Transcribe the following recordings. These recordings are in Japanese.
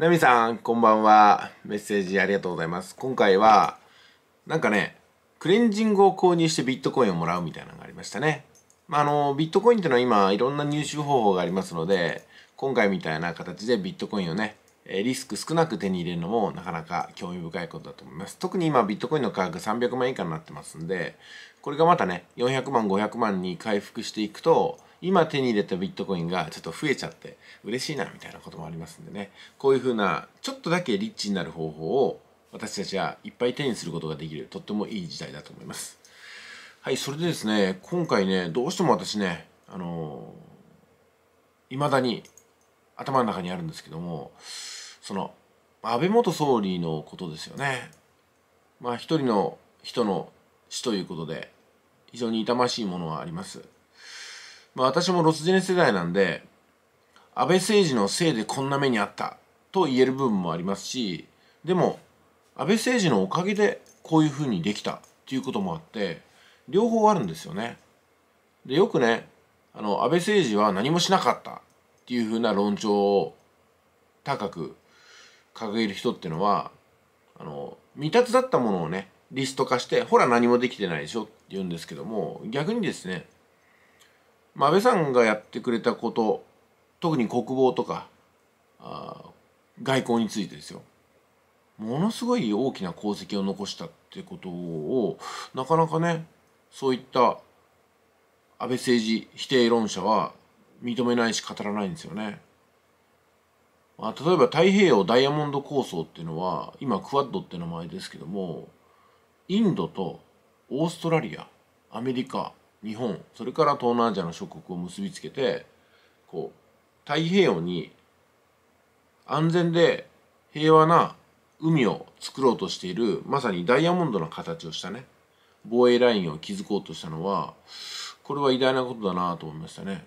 ナミさん、こんばんは。メッセージありがとうございます。今回は、なんかね、クレンジングを購入してビットコインをもらうみたいなのがありましたね。まあ、あの、ビットコインっていうのは今、いろんな入手方法がありますので、今回みたいな形でビットコインをね、リスク少なく手に入れるのもなかなか興味深いことだと思います。特に今ビットコインの価格300万以下になってますんで、これがまたね、400万、500万に回復していくと、今手に入れたビットコインがちょっと増えちゃって嬉しいなみたいなこともありますんでねこういうふうなちょっとだけリッチになる方法を私たちはいっぱい手にすることができるとってもいい時代だと思いますはいそれでですね今回ねどうしても私ねあのい、ー、まだに頭の中にあるんですけどもその安倍元総理のことですよねまあ一人の人の死ということで非常に痛ましいものはありますまあ、私もロスジェネ世代なんで安倍政治のせいでこんな目にあったと言える部分もありますしでも安倍政治のおかげでこういうふうにできたっていうこともあって両方あるんですよね。でよくねあの安倍政治は何もしなかったっていうふうな論調を高く掲げる人っていうのはあの未達だったものをねリスト化してほら何もできてないでしょって言うんですけども逆にですねまあ、安倍さんがやってくれたこと特に国防とかあ外交についてですよものすごい大きな功績を残したってことをなかなかねそういった安倍政治否定論者は認めないし語らないんですよね。まあ、例えば太平洋ダイヤモンド構想っていうのは今クワッドって名前ですけどもインドとオーストラリアアメリカ日本それから東南アジアの諸国を結びつけてこう太平洋に安全で平和な海を作ろうとしているまさにダイヤモンドの形をしたね防衛ラインを築こうとしたのはこれは偉大なことだなと思いましたね。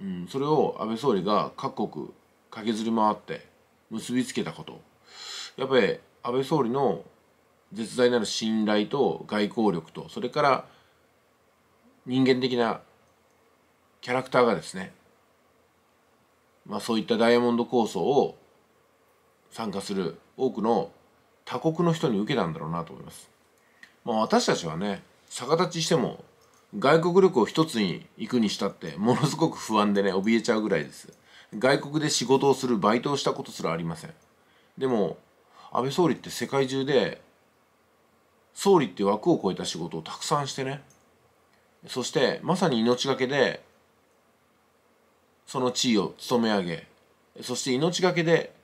うん、それを安倍総理が各国駆けずり回って結びつけたことやっぱり安倍総理の絶大なる信頼と外交力とそれから人間的なキャラクターがですね、まあ、そういったダイヤモンド構想を参加する多くの他国の人に受けたんだろうなと思います。まあ、私たちはね逆立ちしても外国旅行一つに行くにしたってものすごく不安でね怯えちゃうぐらいです外国で仕事をするバイトをしたことすらありませんでも安倍総理って世界中で総理って枠を超えた仕事をたくさんしてねそしてまさに命がけでその地位を務め上げそして命がけで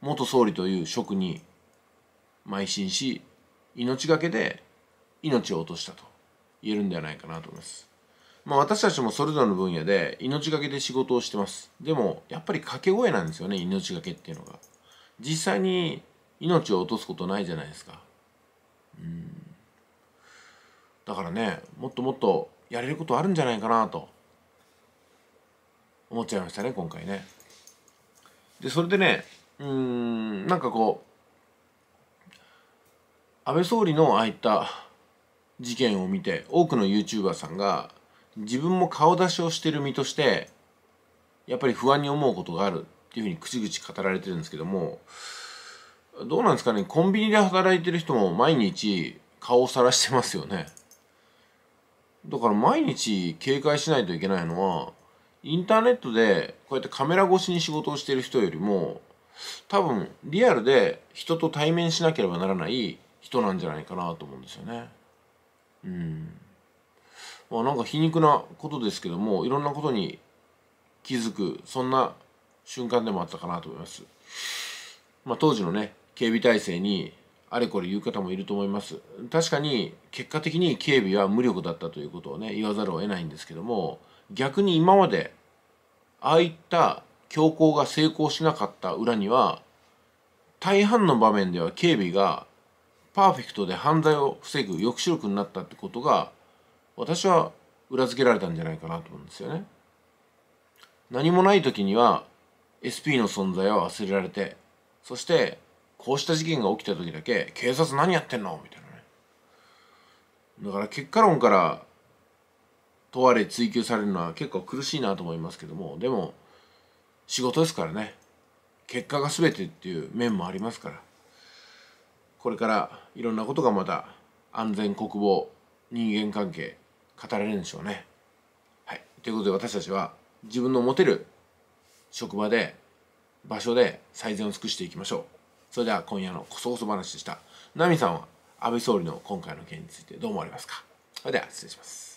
元総理という職に邁進し命がけで命を落としたと言えるんではないかなと思います。まあ、私たちもそれぞれの分野で命がけで仕事をしてます。でもやっぱり掛け声なんですよね命がけっていうのが。実際に命を落とすことないじゃないですか。うんだからねもっともっとやれることあるんじゃないかなと思っちゃいましたね今回ね。でそれでねうんなんかこう安倍総理のああいった事件を見て多くの YouTuber さんが自分も顔出しをしてる身としてやっぱり不安に思うことがあるっていうふうに口々語られてるんですけどもどうなんですかねコンビニで働いてる人も毎日顔をさらしてますよね。だから毎日警戒しないといけないのはインターネットでこうやってカメラ越しに仕事をしてる人よりも多分リアルで人と対面しなければならない人なんじゃないかなと思うんですよね。うん。まあなんか皮肉なことですけどもいろんなことに気づくそんな瞬間でもあったかなと思います。まあ、当時のね警備体制にあれこれ言う方もいると思います確かに結果的に警備は無力だったということをね言わざるを得ないんですけども逆に今までああいった強行が成功しなかった裏には大半の場面では警備がパーフェクトで犯罪を防ぐ抑止力になったってことが私は裏付けられたんじゃないかなと思うんですよね。何もない時には SP の存在は忘れられてそしてこうした事件が起きた時だけ警察何やってんのみたいなねだから結果論から問われ追及されるのは結構苦しいなと思いますけどもでも仕事ですからね結果が全てっていう面もありますからこれからいろんなことがまた安全国防人間関係語られるんでしょうね。はい、ということで私たちは自分の持てる職場で場所で最善を尽くしていきましょう。それでは今夜のこそこそ話でした。ナミさんは安倍総理の今回の件についてどう思われますかそれでは失礼します。